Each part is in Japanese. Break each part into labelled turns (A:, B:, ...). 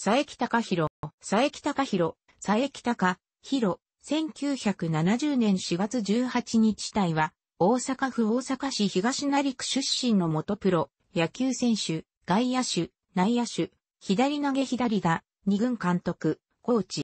A: 佐伯隆弘、佐伯隆弘、佐伯隆弘、1970年4月18日隊は、大阪府大阪市東成区出身の元プロ、野球選手、外野手、内野手、左投げ左打、二軍監督、コーチ。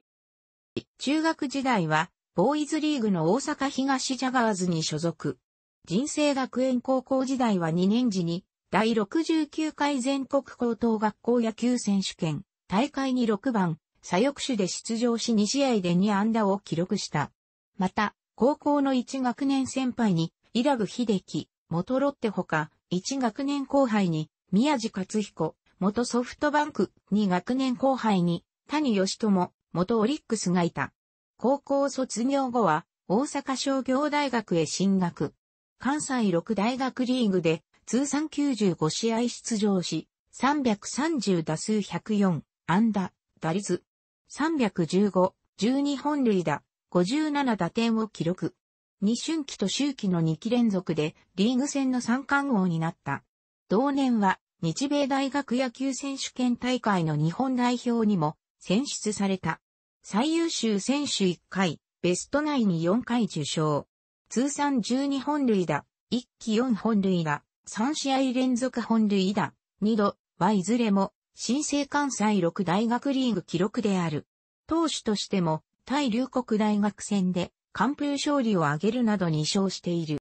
A: 中学時代は、ボーイズリーグの大阪東ジャガーズに所属。人生学園高校時代は2年時に、第69回全国高等学校野球選手権、大会に6番、左翼手で出場し2試合で2安打を記録した。また、高校の1学年先輩に、イラグ秀樹、元ロッテほか、1学年後輩に、宮地克彦、元ソフトバンク、2学年後輩に、谷義智、元オリックスがいた。高校卒業後は、大阪商業大学へ進学。関西6大学リーグで、通算95試合出場し、330打数104、安打、打率、315、12本塁打、57打点を記録。二春季と秋期の2期連続でリーグ戦の三冠王になった。同年は日米大学野球選手権大会の日本代表にも選出された。最優秀選手1回、ベスト内に4回受賞。通算12本塁打、1期4本塁打、3試合連続本塁打、2度はいずれも新生関西六大学リーグ記録である。投手としても、対龍谷大学戦で、完封勝利を挙げるなどに勝している。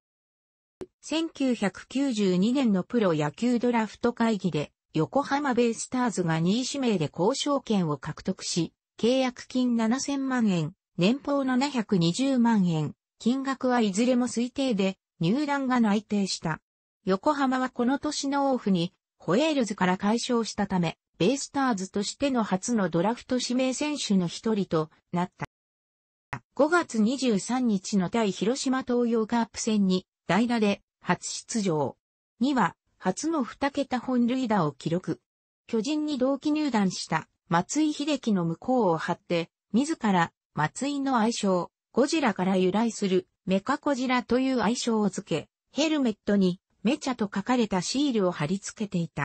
A: 1992年のプロ野球ドラフト会議で、横浜ベイスターズが2位指名で交渉権を獲得し、契約金7000万円、年俸720万円、金額はいずれも推定で、入団が内定した。横浜はこの年のオフに、ホエールズから解消したため、ベイスターズとしての初のドラフト指名選手の一人となった。5月23日の対広島東洋カープ戦に代打で初出場。には初の2桁本塁打を記録。巨人に同期入団した松井秀樹の向こうを張って、自ら松井の愛称、ゴジラから由来するメカゴジラという愛称を付け、ヘルメットにメチャと書かれたシールを貼り付けていた。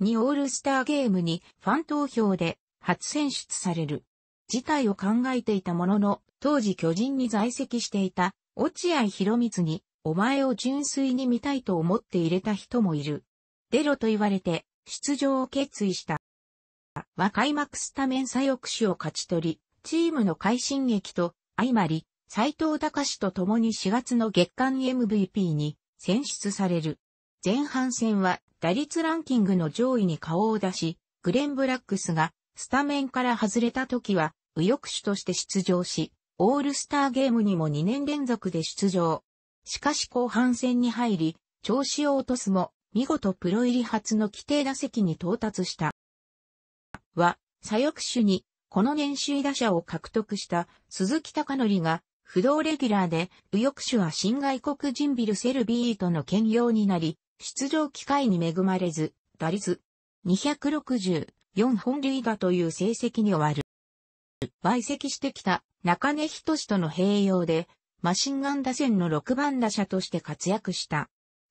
A: にオールスターゲームにファン投票で初選出される。事態を考えていたものの、当時巨人に在籍していた落合博光に、お前を純粋に見たいと思って入れた人もいる。出ろと言われて、出場を決意した。は開幕スタメン左翼手を勝ち取り、チームの快進撃と相まり、斎藤隆と共に4月の月間 MVP に選出される。前半戦は打率ランキングの上位に顔を出し、グレン・ブラックスがスタメンから外れた時は右翼手として出場し、オールスターゲームにも2年連続で出場。しかし後半戦に入り、調子を落とすも、見事プロ入り初の規定打席に到達した。は、左翼手に、この年収打者を獲得した鈴木隆則が、不動レギュラーで、右翼手は新外国人ビルセルビーとの兼用になり、出場機会に恵まれず、打率264本塁打という成績に終わる。売籍してきた中根仁氏との併用で、マシンガン打線の6番打者として活躍した。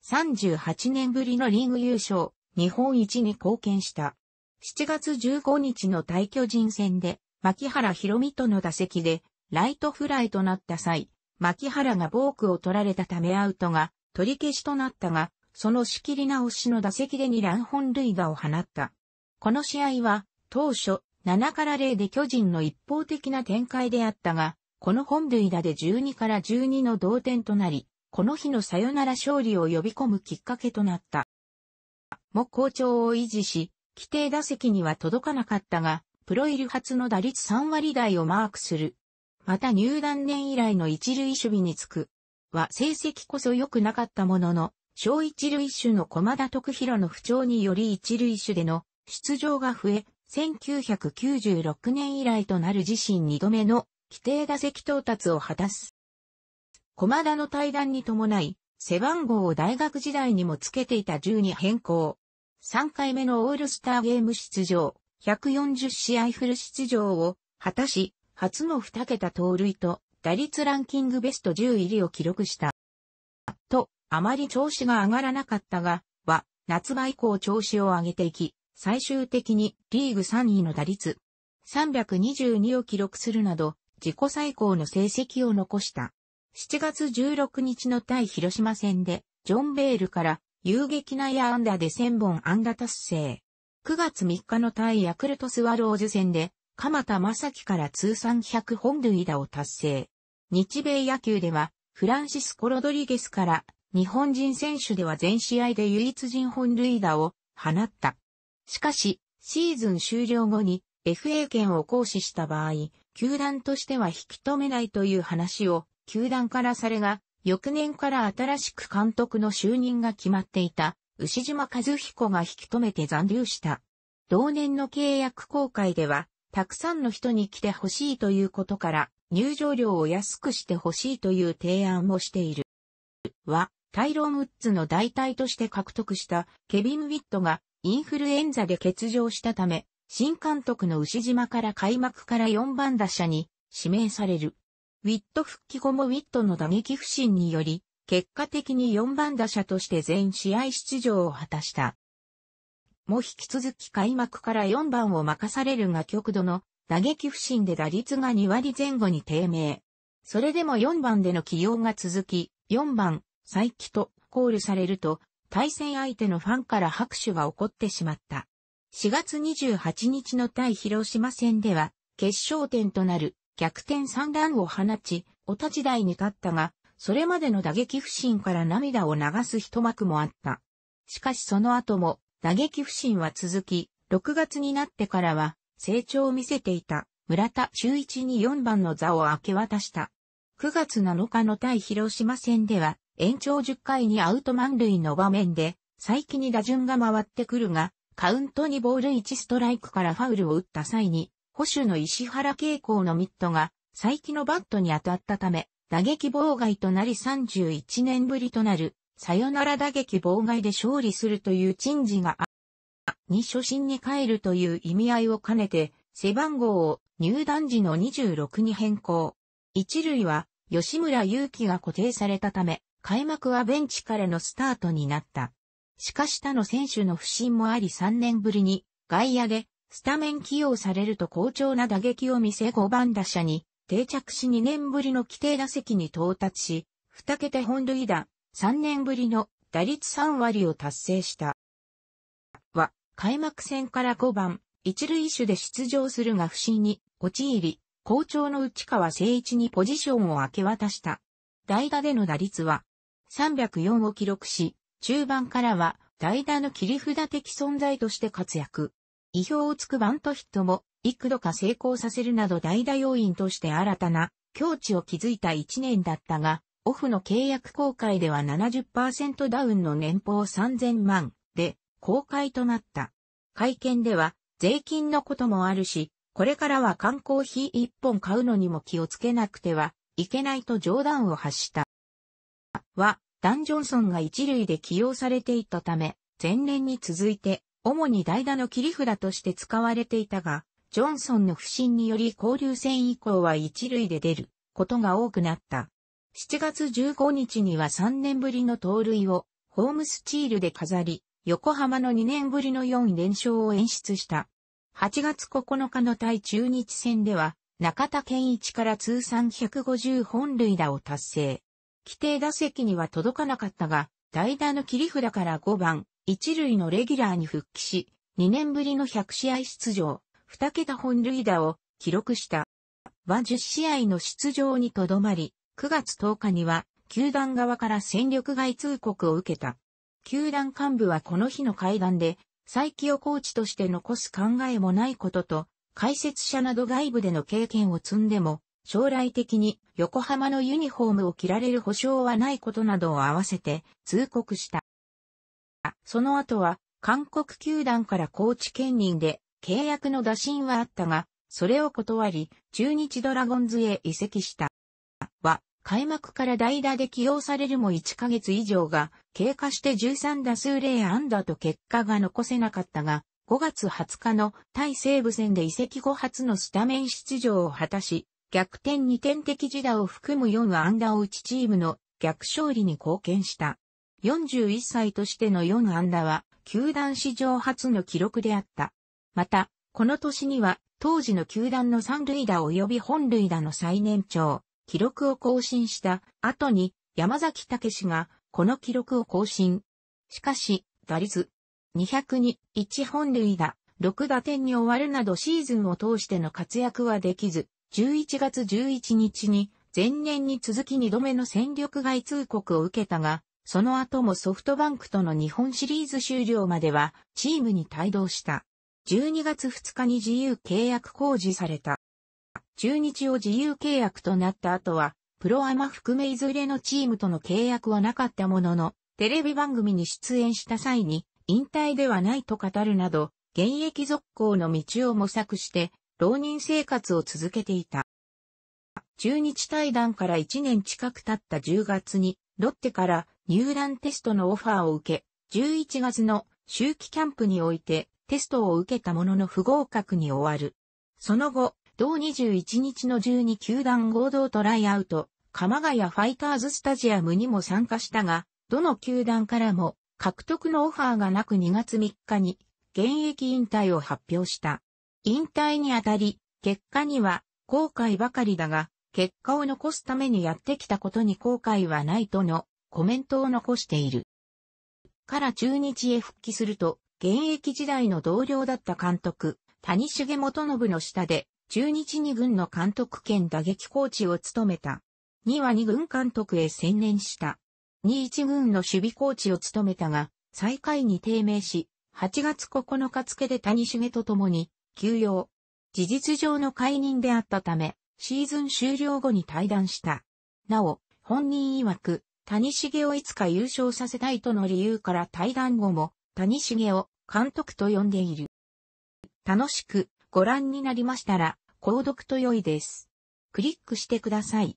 A: 38年ぶりのリーグ優勝、日本一に貢献した。7月15日の大巨人戦で、牧原博美との打席で、ライトフライとなった際、牧原がボークを取られたためアウトが取り消しとなったが、その仕切り直しの打席で2乱本塁打を放った。この試合は、当初、7から0で巨人の一方的な展開であったが、この本塁打で12から12の同点となり、この日のサヨナラ勝利を呼び込むきっかけとなった。も好調を維持し、規定打席には届かなかったが、プロ入り初の打率3割台をマークする。また入団年以来の一塁守備につく。は成績こそ良くなかったものの、小一塁手の駒田徳弘の不調により一塁手での出場が増え、1996年以来となる自身2度目の規定打席到達を果たす。駒田の対談に伴い、背番号を大学時代にもつけていた10に変更。3回目のオールスターゲーム出場、140試合フル出場を果たし、初の2桁盗塁と打率ランキングベスト10入りを記録した。あまり調子が上がらなかったが、は、夏場以降調子を上げていき、最終的にリーグ3位の打率、322を記録するなど、自己最高の成績を残した。7月16日の対広島戦で、ジョン・ベールから遊撃なヤ野ンダで1000本安打達成。9月3日の対ヤクルトスワローズ戦で、鎌田正樹から通算100本塁打を達成。日米野球では、フランシスコ・ロドリゲスから日本人選手では全試合で唯一人本塁打を放った。しかし、シーズン終了後に FA 権を行使した場合、球団としては引き止めないという話を球団からされが、翌年から新しく監督の就任が決まっていた牛島和彦が引き止めて残留した。同年の契約公開では、たくさんの人に来てほしいということから、入場料を安くしてほしいという提案もしている。は、タイロン・ウッズの代替として獲得したケビン・ウィットがインフルエンザで欠場したため、新監督の牛島から開幕から4番打者に指名される。ウィット復帰後もウィットの打撃不振により、結果的に4番打者として全試合出場を果たした。も引き続き開幕から4番を任されるが極度の打撃不振で打率が2割前後に低迷。それでも4番での起用が続き、4番、再起とコールされると、対戦相手のファンから拍手が起こってしまった。4月28日の対広島戦では、決勝点となる逆転3段を放ち、お立ち台に立ったが、それまでの打撃不振から涙を流す一幕もあった。しかしその後も打撃不振は続き、6月になってからは成長を見せていた村田周一に4番の座を明け渡した。9月7日の対広島戦では延長10回にアウト満塁の場面で、再起に打順が回ってくるが、カウントにボール1ストライクからファウルを打った際に、保守の石原慶光のミットが、再起のバットに当たったため、打撃妨害となり31年ぶりとなる、さよなら打撃妨害で勝利するという珍事が、に初心に帰るという意味合いを兼ねて、背番号を入団時の26に変更。一塁は、吉村祐希が固定されたため、開幕はベンチからのスタートになった。しかし他の選手の不振もあり3年ぶりに外野でスタメン起用されると好調な打撃を見せ5番打者に定着し2年ぶりの規定打席に到達し、2桁本塁打、3年ぶりの打率3割を達成した。は、開幕戦から5番、一塁手で出場するが不振に陥り、好調の内川誠一にポジションを明け渡した。代打での打率は304を記録し、中盤からは代打の切り札的存在として活躍。意表をつくバントヒットも幾度か成功させるなど代打要因として新たな境地を築いた1年だったが、オフの契約公開では70%ダウンの年俸3000万で公開となった。会見では税金のこともあるし、これからは缶コーヒー1本買うのにも気をつけなくてはいけないと冗談を発した。は、ダン・ジョンソンが一塁で起用されていたため、前年に続いて、主に代打の切り札として使われていたが、ジョンソンの不振により交流戦以降は一塁で出ることが多くなった。7月15日には3年ぶりの盗塁をホームスチールで飾り、横浜の2年ぶりの4連勝を演出した。8月9日の対中日戦では、中田健一から通算150本塁打を達成。規定打席には届かなかったが、代打の切り札から5番、一塁のレギュラーに復帰し、2年ぶりの100試合出場、2桁本塁打を記録した。は10試合の出場にとどまり、9月10日には、球団側から戦力外通告を受けた。球団幹部はこの日の会談で、再起をコーチとして残す考えもないことと、解説者など外部での経験を積んでも、将来的に横浜のユニフォームを着られる保証はないことなどを合わせて通告した。その後は韓国球団から高知県人で契約の打診はあったが、それを断り、中日ドラゴンズへ移籍した。は、開幕から代打で起用されるも1ヶ月以上が経過して13打数0安打と結果が残せなかったが、5月20日の対西武戦で移籍後初のスタメン出場を果たし、逆転2点的自打を含む4安打を打ちチームの逆勝利に貢献した。41歳としての4安打は、球団史上初の記録であった。また、この年には、当時の球団の三塁打及び本塁打の最年長、記録を更新した後に、山崎武が、この記録を更新。しかし、打率、202、1本塁打、6打点に終わるなどシーズンを通しての活躍はできず、11月11日に前年に続き2度目の戦力外通告を受けたが、その後もソフトバンクとの日本シリーズ終了まではチームに帯同した。12月2日に自由契約公示された。中日を自由契約となった後は、プロアマ含めいずれのチームとの契約はなかったものの、テレビ番組に出演した際に、引退ではないと語るなど、現役続行の道を模索して、浪人生活を続けていた。中日対談から1年近く経った10月に、ロッテから入団テストのオファーを受け、11月の秋季キャンプにおいてテストを受けたものの不合格に終わる。その後、同21日の12球団合同トライアウト、鎌ヶ谷ファイターズスタジアムにも参加したが、どの球団からも獲得のオファーがなく2月3日に現役引退を発表した。引退にあたり、結果には後悔ばかりだが、結果を残すためにやってきたことに後悔はないとのコメントを残している。から中日へ復帰すると、現役時代の同僚だった監督、谷重元信の下で、中日二軍の監督兼打撃コーチを務めた。2は二軍監督へ専念した。2一軍の守備コーチを務めたが、最下位に低迷し、8月9日付で谷重と共に休養。事実上の解任であったため、シーズン終了後に退団した。なお、本人曰く、谷繁をいつか優勝させたいとの理由から退団後も、谷繁を監督と呼んでいる。楽しくご覧になりましたら、購読と良いです。クリックしてください。